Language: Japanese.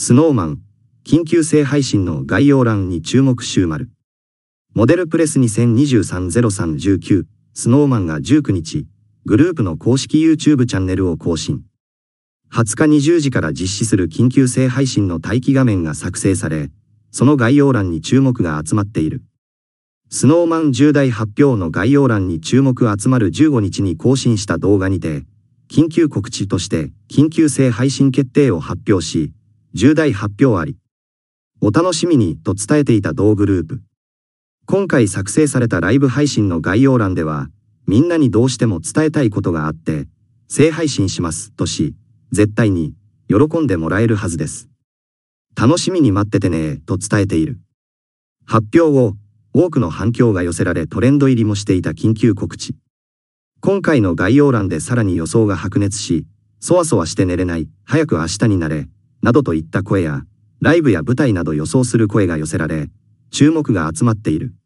スノーマン、緊急性配信の概要欄に注目集丸。モデルプレス2023-03-19、スノーマンが19日、グループの公式 YouTube チャンネルを更新。20日20時から実施する緊急性配信の待機画面が作成され、その概要欄に注目が集まっている。スノーマン重大発表の概要欄に注目集まる15日に更新した動画にて、緊急告知として緊急性配信決定を発表し、重大発表あり。お楽しみにと伝えていた同グループ。今回作成されたライブ配信の概要欄では、みんなにどうしても伝えたいことがあって、正配信しますとし、絶対に喜んでもらえるはずです。楽しみに待っててねと伝えている。発表後、多くの反響が寄せられトレンド入りもしていた緊急告知。今回の概要欄でさらに予想が白熱し、そわそわして寝れない、早く明日になれ、などといった声や、ライブや舞台など予想する声が寄せられ、注目が集まっている。